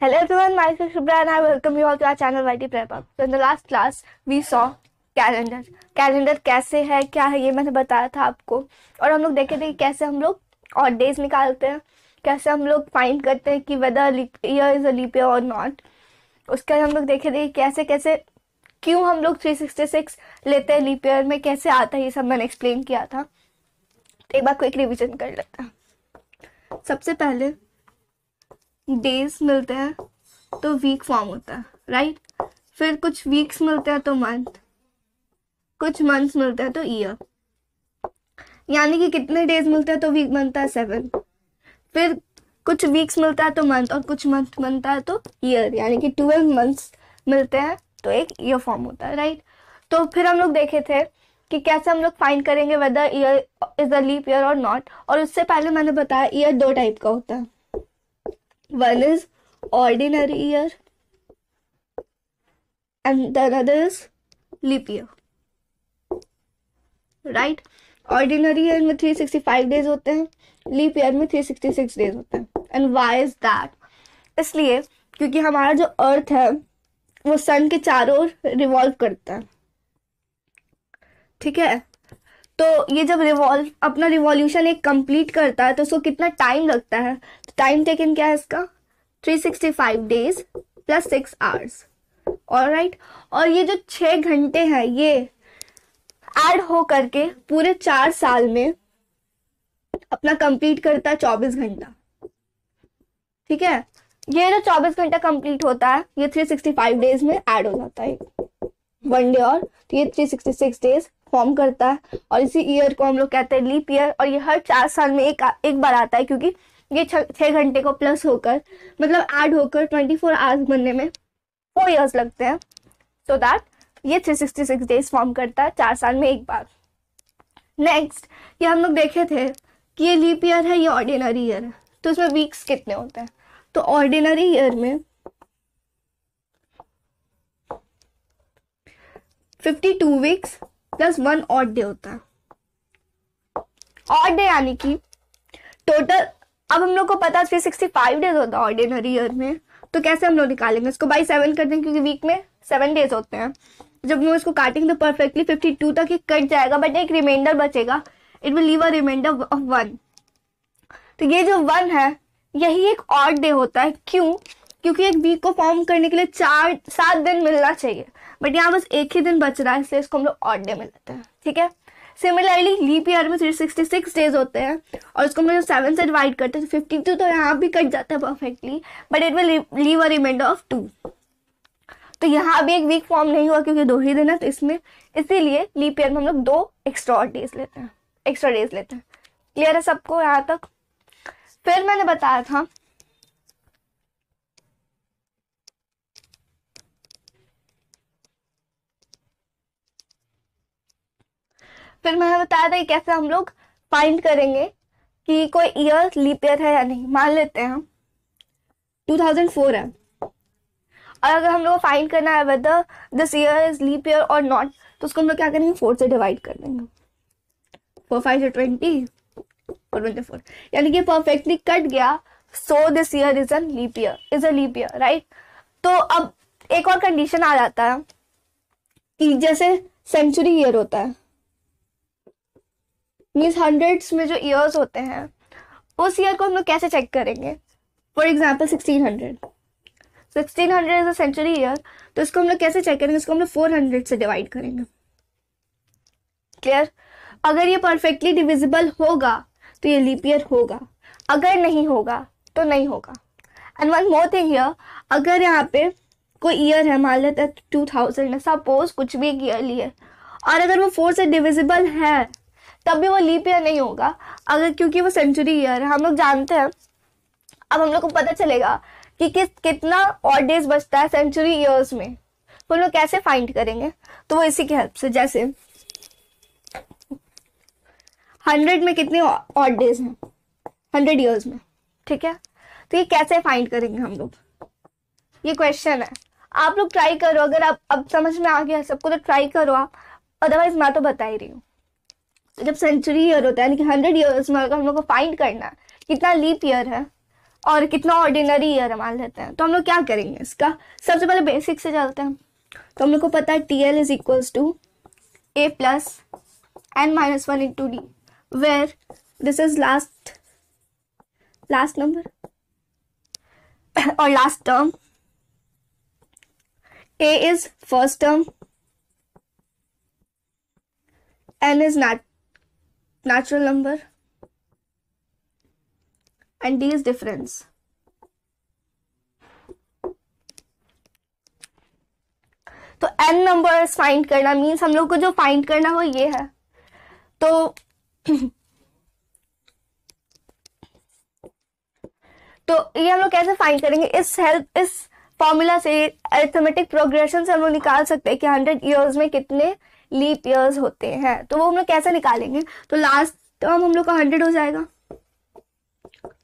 Hello everyone, myself Shubhra and I welcome you all to our channel YT Prep Up. So in the last class, we saw calendar calendar कैसे है क्या है ये मैंने बताया था आपको और हम लोग देखे थे कि कैसे हम लोग और डेज निकालते हैं कैसे हम लोग फाइंड करते हैं कि whether year is a leap year or not उसके बाद हम लोग देखे थे कैसे कैसे क्यों हम लोग 366 लेते हैं लीप ईयर में कैसे आता है ये सब मैंने एक्सप्लेन किया था तो एक बार क्विक रिविजन कर लेते हैं सबसे पहले डेज मिलते हैं तो वीक फॉर्म होता है राइट फिर कुछ वीक्स मिलते हैं तो मंथ कुछ मंथ्स मिलते हैं तो ईयर यानी कि कितने डेज मिलते हैं तो वीक बनता है सेवन फिर कुछ वीक्स मिलता है तो मंथ और कुछ मंथ बनता है तो ईयर यानी कि ट्वेल्व मंथ्स मिलते हैं तो एक ईयर फॉर्म होता है राइट तो फिर हम लोग देखे थे कि कैसे हम लोग फाइंड करेंगे whether year is a leap year or not और उससे पहले मैंने बताया ईयर दो टाइप का होता है one is ordinary year and the other is leap year right ordinary year में 365 डेज होते हैं लीप ईयर में 366 डेज होते हैं एंड वाई इज दैट इसलिए क्योंकि हमारा जो अर्थ है वो सन के चारों ओर रिवॉल्व करता है ठीक है तो ये जब रिवॉल्व अपना रिवॉल्यूशन एक कंप्लीट करता है तो उसको कितना टाइम लगता है तो टाइम टेकन क्या है इसका 365 डेज प्लस सिक्स आवर्स और राइट और ये जो छः घंटे हैं ये ऐड हो करके पूरे चार साल में अपना कंप्लीट करता है चौबीस घंटा ठीक है ये जो चौबीस घंटा कंप्लीट होता है ये 365 डेज में ऐड हो जाता है वन डे और तो ये सिक्स डेज फॉर्म करता है और इसी ईयर को हम लोग कहते हैं लीप ईयर और ये हर चार साल में एक एक बार आता है क्योंकि ये छः घंटे को प्लस होकर मतलब ऐड होकर ट्वेंटी फोर आवर्स बनने में फोर ईयर्स लगते हैं सो so दैट ये three sixty six days form करता है चार साल में एक बार नेक्स्ट ये हम लोग देखे थे कि ये लीप ईयर है ये ऑर्डिनरी ईयर है तो इसमें वीक्स कितने होते हैं तो ऑर्डिनरी ईयर में fifty two weeks plus one odd day होता है ऑट डे यानी कि टोटल अब हम लोग को पता थ्री सिक्सटी फाइव डेज होता है ऑर्डिनरी ईयर में तो कैसे हम लोग निकालेंगे इसको बाई सेवन कर देंगे क्योंकि वीक में सेवन डेज होते हैं जब हम इसको काटेंगे तो परफेक्टली फिफ्टी टू तक ही कट जाएगा बट एक रिमाइंडर बचेगा it will leave a reminder of one तो ये जो वन है यही एक ऑर्ड डे होता है क्यों क्योंकि एक वीक को फॉर्म करने के लिए चार सात दिन मिलना चाहिए बट यहाँ बस एक ही दिन बच रहा है इसलिए इसको हम लोग ऑड डे में लेते हैं ठीक है सिमिलरली लीप ईयर में थ्री सिक्सटी सिक्स डेज होते हैं और उसको हम लोग सेवन से डिवाइड करते हैं तो फिफ्टी टू तो यहाँ भी कट जाता है perfectly but it will leave a reminder of two तो यहाँ अभी एक वीक फॉर्म नहीं हुआ क्योंकि दो ही दिन है तो इसमें इसीलिए लीप ईयर में हम लोग दो एक्स्ट्रा डेज लेते हैं एक्स्ट्रा डेज लेते हैं क्लियर है सबको यहाँ तक फिर मैंने बताया था फिर मैंने बताया था कैसे हम लोग फाइंड करेंगे कि कोई ईयर लीप ईयर है या नहीं मान लेते हैं हम 2004 है और अगर हम लोग फाइंड करना है whether this year is leap year or not तो उसको हम लोग क्या करेंगे फोर से डिवाइड कर देंगे फोर फाइव से ट्वेंटी फोर ट्वेंटी फोर यानी कि परफेक्टली कट गया so this year is a leap year is a leap year right तो अब एक और कंडीशन आ जाता है कि जैसे सेंचुरी ईयर होता है मीन्स हंड्रेड्स में जो ईयर्स होते हैं उस ईयर को हम लोग कैसे चेक करेंगे for example sixteen hundred sixteen hundred is a century year तो इसको हम लोग कैसे चेक करेंगे इसको हम लोग फोर हंड्रेड से डिवाइड करेंगे क्लियर अगर ये परफेक्टली डिविजिबल होगा तो ये लीप ईयर होगा अगर नहीं होगा तो नहीं होगा and one more thing year अगर यहाँ पे कोई ईयर है मान लेते हैं टू थाउजेंड सपोज कुछ भी एक ईयर लिए और अगर वो फोर से डिविजिबल है तब भी वो लीप ईयर नहीं होगा अगर क्योंकि वो सेंचुरी ईयर है हम लोग जानते हैं अब हम लोग को पता चलेगा कि किस कितना और डेज बचता है सेंचुरी ईयर्स में तो हम लोग कैसे फाइंड करेंगे तो वो इसी की हेल्प से जैसे हंड्रेड में कितने ऑड डेज हैं हंड्रेड ईयर्स में ठीक है तो ये कैसे फाइंड करेंगे हम लोग ये क्वेश्चन है आप लोग ट्राई करो अगर आप अब समझ में आ गया सबको तो ट्राई करो आप अदरवाइज मैं तो बता ही रही हूँ जब सेंचुरी ईयर होता है यानी कि हंड्रेड ईयर्स में अगर हम लोग को फाइंड करना कितना लीप ईयर है और कितना ऑर्डिनरी ईयर मान लेते हैं तो हम लोग क्या करेंगे इसका सबसे पहले बेसिक से चलते हैं तो हम लोग को पता है T L is equal to A plus N minus one in to D where this is last last number और last term A is first term N is nat natural number and d is difference तो n numbers find करना means हम लोग को जो find करना हो ये है तो तो ये हम लोग कैसे फाइंड करेंगे इस हेल्प इस फॉर्मूला से अरिथमेटिक प्रोग्रेशन से हम लोग निकाल सकते हैं कि हंड्रेड ईयर्स में कितने लीप ईयर्स होते हैं तो वो हम लोग कैसे निकालेंगे तो लास्ट टर्म हम लोग का हंड्रेड हो जाएगा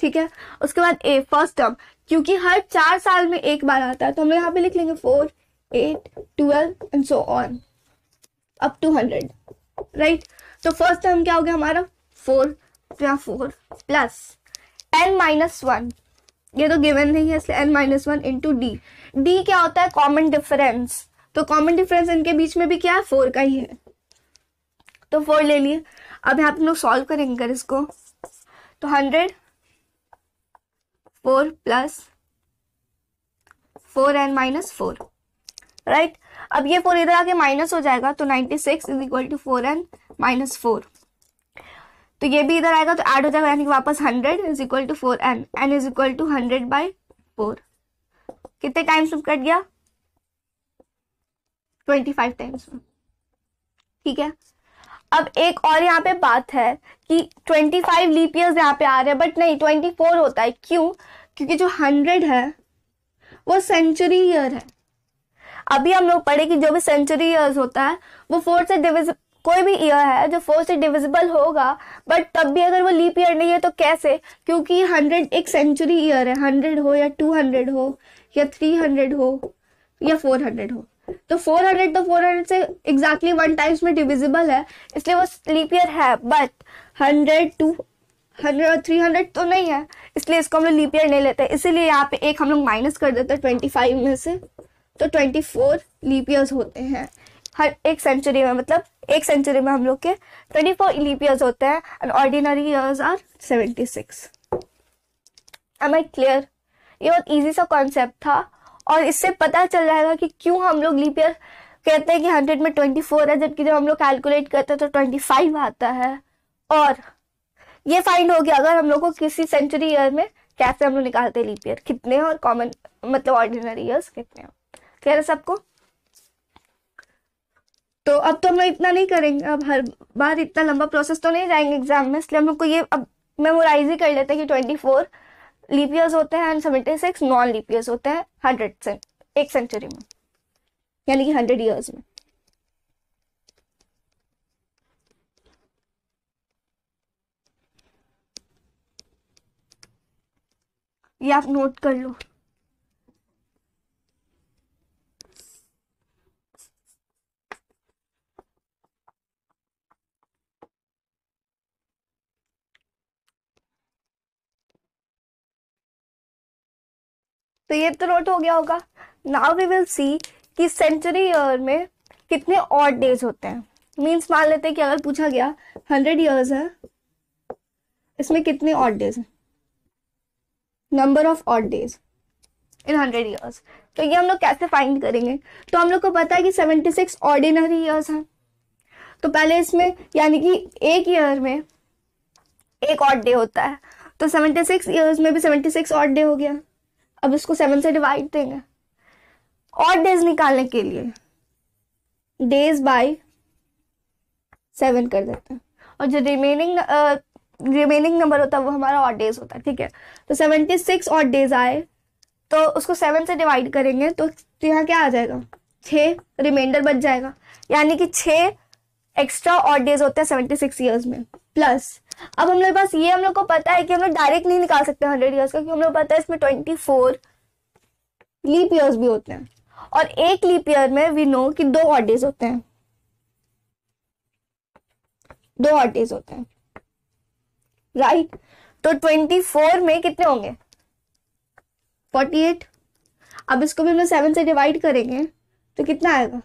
ठीक है उसके बाद ए फर्स्ट टर्म क्योंकि हर चार साल में एक बार आता है तो हम लोग यहाँ पे लिख लेंगे four eight twelve and so on up to hundred right तो फर्स्ट टर्म क्या हो गया हमारा फोर या four plus N minus one ये तो गिवन नहीं है इसलिए N minus one into D D क्या होता है कॉमन डिफरेंस तो कॉमन डिफरेंस इनके बीच में भी क्या है फोर का ही है तो फोर ले लिए अब यहाँ लोग सॉल्व करेंगे कर इसको तो hundred four plus four N minus four right अब ये फोर इधर आके माइनस हो जाएगा तो ninety six is equal to four N minus four तो ये भी इधर आएगा तो ऐड हो जाएगा यानी कि वापस hundred is equal to four N N is equal to hundred by four कितने टाइम्स कट गया ट्वेंटी फाइव टाइम्स में ठीक है अब एक और यहाँ पे बात है कि ट्वेंटी फाइव लीप ईयर्स यहाँ पे आ रहे हैं बट नहीं ट्वेंटी फोर होता है क्यों क्योंकि जो हंड्रेड है वो सेंचुरी ईयर है अभी हम लोग पढ़े कि जो भी सेंचुरी ईयर्स होता है वो फोर से डिविज कोई भी ईयर है जो फोर से डिविजिबल होगा बट तब भी अगर वो लीप ईयर नहीं है तो कैसे क्योंकि हंड्रेड एक सेंचुरी ईयर है हंड्रेड हो या टू हंड्रेड हो या थ्री हंड्रेड हो या फोर हंड्रेड हो तो 400 तो 400 से एग्जैक्टली वन टाइम्स में डिविजिबल है इसलिए वो स्लीप ईयर है बट 100 टू 100 और 300 तो नहीं है इसलिए इसको हम लोग लीप ईयर नहीं लेते इसीलिए यहाँ पे एक हम लोग माइनस कर देते हैं 25 में से तो 24 फोर लीप ईयर्स होते हैं हर एक सेंचुरी में मतलब एक सेंचुरी में हम लोग के ट्वेंटी फोर लीप ईयर्स होते हैं and ordinary years are seventy six am I clear ये बहुत ईजी सा कॉन्सेप्ट था और इससे पता चल जाएगा कि क्यों हम लोग लीप ईयर कहते हैं कि हंड्रेड में ट्वेंटी फोर है जबकि जब हम लोग कैलकुलेट करते हैं तो ट्वेंटी फाइव आता है और ये फाइंड हो गया अगर हम लोग को किसी सेंचुरी ईयर में कैसे हम लोग निकालते हैं लीप ईयर कितने और कॉमन मतलब ऑर्डिनरी ईयर्स कितने क्लियर है सबको तो अब तो हम लोग इतना नहीं करेंगे अब हर बार इतना लंबा प्रोसेस तो नहीं जाएंगे एग्जाम में इसलिए हम लोग को ये अब मेमोराइज ही कर लेते हैं कि ट्वेंटी फोर लीप होते हैं and seventy six non leap होते हैं हंड्रेड से एक सेंचुरी में यानी कि हंड्रेड ईयर्स में ये आप नोट कर लो तो ये तो नोट हो गया होगा नाउ वी विल सी कि सेंचुरी ईयर में कितने ऑड डेज होते हैं मीन्स मान लेते हैं कि अगर पूछा गया हंड्रेड ईयर्स है इसमें कितने ऑड डेज हैं number of odd days in hundred years तो ये हम लोग कैसे फाइंड करेंगे तो हम लोग को पता है कि सेवेंटी सिक्स ऑर्डिनरी ईयर्स हैं तो पहले इसमें यानी कि एक ईयर में एक ऑड डे होता है तो सेवेंटी सिक्स ईयर्स में भी सेवेंटी सिक्स ऑड डे हो गया अब इसको सेवन से डिवाइड देंगे और डेज निकालने के लिए डेज बाय सेवन कर देते हैं और जो रिमेनिंग रिमेनिंग नंबर होता है वो हमारा और डेज होता है ठीक है तो सेवेंटी सिक्स ऑड डेज आए तो उसको सेवन से डिवाइड करेंगे तो, तो यहाँ क्या आ जाएगा छः रिमाइंडर बच जाएगा यानी कि छः एक्स्ट्रा और डेज होते हैं सेवेंटी सिक्स ईयर्स में प्लस अब हम लोग पास ये हम लोग को पता है कि हम लोग डायरेक्ट नहीं निकाल सकते हंड्रेड ईयर्स का क्योंकि हम लोग पता है इसमें ट्वेंटी फोर लीप ईयर्स भी होते हैं और एक लीप ईयर में वी नो कि दो हॉट डेज होते हैं दो हॉट डेज होते हैं राइट right? तो ट्वेंटी फोर में कितने होंगे फोर्टी एट अब इसको भी हम लोग सेवन से डिवाइड करेंगे तो कितना आएगा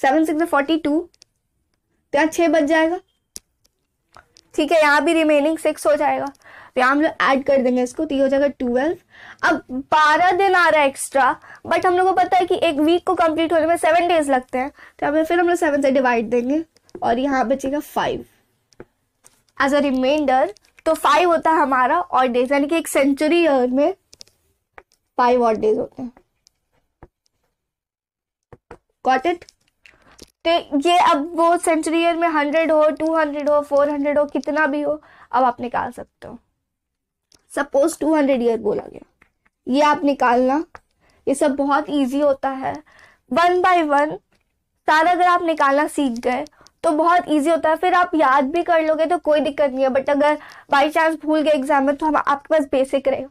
सेवन सिक्स फोर्टी टू तो यहाँ छः बच जाएगा ठीक है यहाँ भी रिमेनिंग सिक्स हो जाएगा तो यहाँ हम लोग ऐड कर देंगे इसको तो ये हो जाएगा ट्वेल्व अब बारह दिन आ रहा है एक्स्ट्रा बट हम लोग को पता है कि एक वीक को कंप्लीट होने में सेवन डेज लगते हैं तो यहाँ फिर हम लोग सेवन से डिवाइड देंगे और यहाँ बचेगा फाइव एज अ रिमाइंडर तो फाइव होता है हमारा और डेज यानी कि एक सेंचुरी ईयर में फाइव और डेज होते हैं गॉट इट तो ये अब वो सेंचुरी ईयर में हंड्रेड हो टू हंड्रेड हो फोर हंड्रेड हो कितना भी हो अब आप निकाल सकते हो सपोज टू हंड्रेड ईयर बोला गया ये आप निकालना ये सब बहुत इजी होता है वन बाय वन सारा अगर आप निकालना सीख गए तो बहुत इजी होता है फिर आप याद भी कर लोगे तो कोई दिक्कत नहीं है बट अगर बाई चांस भूल गए एग्जाम में तो हम आपके पास बेसिक रहेगा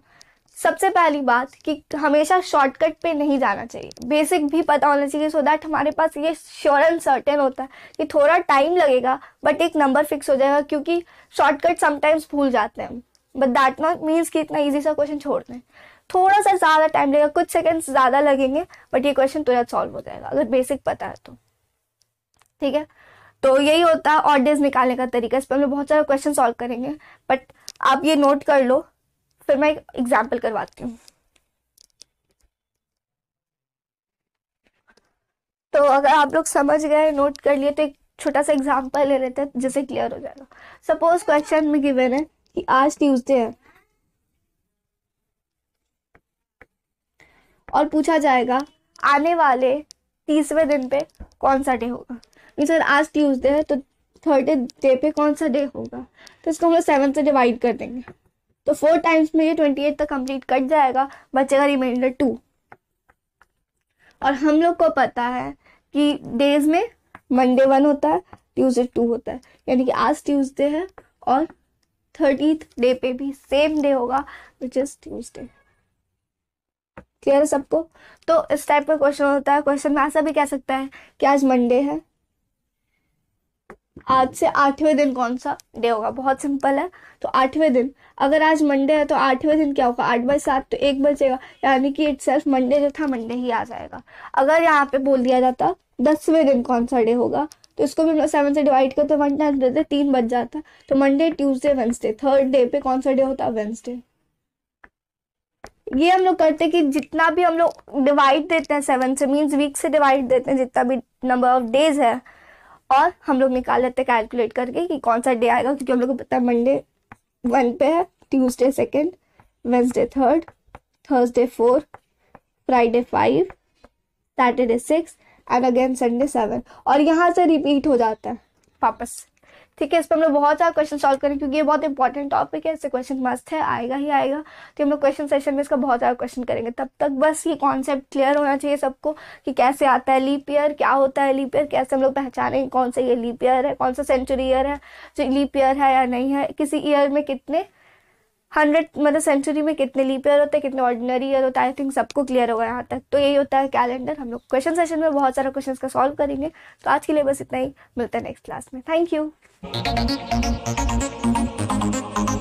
सबसे पहली बात कि हमेशा शॉर्टकट पे नहीं जाना चाहिए बेसिक भी पता होना चाहिए सो दैट हमारे पास ये श्योर एंड सर्टेन होता है कि थोड़ा टाइम लगेगा बट एक नंबर फिक्स हो जाएगा क्योंकि शॉर्टकट समटाइम्स भूल जाते हैं बट दैट नॉट मीन्स कि इतना ईजी सा क्वेश्चन छोड़ दें थोड़ा सा ज़्यादा टाइम लगेगा कुछ सेकेंड्स ज़्यादा लगेंगे बट ये क्वेश्चन तुरंत सॉल्व हो जाएगा अगर बेसिक पता है तो ठीक है तो यही होता है ऑर्डर्स निकालने का तरीका इस पर हम लोग बहुत सारे क्वेश्चन सॉल्व करेंगे बट आप ये नोट कर लो फिर मैं एग्जाम्पल करवाती हूँ तो अगर आप लोग समझ गए नोट कर लिए तो एक छोटा सा एग्जाम्पल ले लेते हैं जिसे क्लियर हो जाएगा सपोज क्वेश्चन में गिवन है कि आज ट्यूजडे है और पूछा जाएगा आने वाले तीसवें दिन पे कौन सा डे होगा नहीं सर आज ट्यूजडे है तो थर्ड डे पे कौन सा डे होगा तो इसको हम लोग सेवन से डिवाइड कर देंगे तो फोर टाइम्स में ये ट्वेंटी एट तक कंप्लीट कट जाएगा बचेगा रिमाइंडर टू और हम लोग को पता है कि डेज में मंडे वन होता है ट्यूजडे टू होता है यानी कि आज ट्यूजडे है और थर्टी डे पे भी सेम डे होगा विच इज ट्यूजडे क्लियर है सबको तो इस टाइप का क्वेश्चन होता है क्वेश्चन में ऐसा भी कह सकता है कि आज मंडे है आज से आठवें दिन कौन सा डे होगा बहुत सिंपल है तो आठवें दिन अगर आज मंडे है तो आठवें दिन क्या होगा आठ बाई सात तो एक बजेगा यानी कि इट सेल्फ मंडे जो था मंडे ही आ जाएगा अगर यहाँ पे बोल दिया जाता दसवें दिन कौन सा डे होगा तो इसको भी हम लोग सेवन से डिवाइड करते वन टाइम देते तीन बज जाता तो Monday Tuesday Wednesday third day पे कौन सा डे होता वेंसडे ये हम लोग करते कि जितना भी हम लोग डिवाइड देते हैं सेवन से मीन्स वीक से डिवाइड देते हैं जितना भी नंबर ऑफ डेज है और हम लोग निकाल लेते हैं कैलकुलेट करके कि कौन सा डे आएगा क्योंकि हम लोग को पता है मंडे वन पे है Tuesday second Wednesday third Thursday four Friday five Saturday six and again Sunday seven और यहाँ से रिपीट हो जाता है वापस ठीक है इस पर हम लोग बहुत सारा क्वेश्चन सॉल्व करें क्योंकि ये बहुत इंपॉर्टेंट टॉपिक है इससे क्वेश्चन मस्त है आएगा ही आएगा तो हम लोग क्वेश्चन सेशन में इसका बहुत सारा क्वेश्चन करेंगे तब तक बस ये कॉन्सेप्ट क्लियर होना चाहिए सबको कि कैसे आता है लीप ईयर क्या होता है लीप ईयर कैसे हम लोग पहचाने कौन सा ये लीप ईयर है कौन सा सेंचुरी ईयर है जो लीप ईयर है या नहीं है किसी ईयर में कितने हंड्रेड मतलब सेंचुरी में कितने लीप ईयर होते हैं कितने ऑर्डिनरी ईयर होता है आई थिंक सबको क्लियर होगा यहाँ तक तो यही होता है कैलेंडर हम लोग क्वेश्चन सेशन में बहुत सारा क्वेश्चन का सॉल्व करेंगे तो आज के लिए बस इतना ही मिलता है नेक्स्ट क्लास में थैंक यू